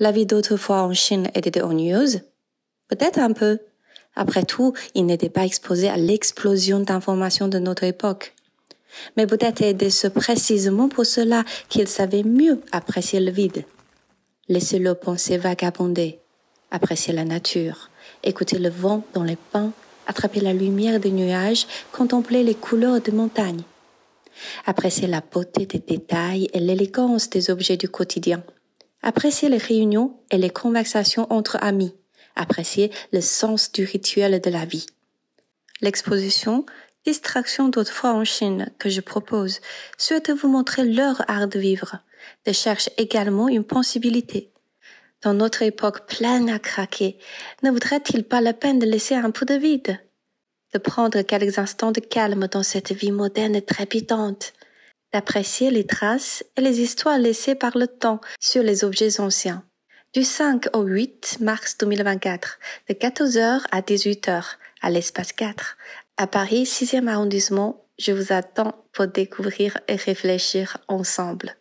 La vie d'autrefois en Chine était ennuyeuse Peut-être un peu. Après tout, ils n'étaient pas exposés à l'explosion d'informations de notre époque. Mais peut-être était-ce précisément pour cela qu'ils savaient mieux apprécier le vide. Laissez le penser vagabonder, apprécier la nature, écouter le vent dans les pins, attraper la lumière des nuages, contempler les couleurs des montagnes. Apprécier la beauté des détails et l'élégance des objets du quotidien. Apprécier les réunions et les conversations entre amis. Apprécier le sens du rituel de la vie. L'exposition Distraction d'autrefois en Chine que je propose souhaite vous montrer leur art de vivre, de chercher également une possibilité. Dans notre époque pleine à craquer, ne voudrait il pas la peine de laisser un peu de vide? De prendre quelques instants de calme dans cette vie moderne et trépidante? d'apprécier les traces et les histoires laissées par le temps sur les objets anciens. Du 5 au 8 mars 2024, de 14h à 18h, à l'espace 4, à Paris 6e arrondissement, je vous attends pour découvrir et réfléchir ensemble.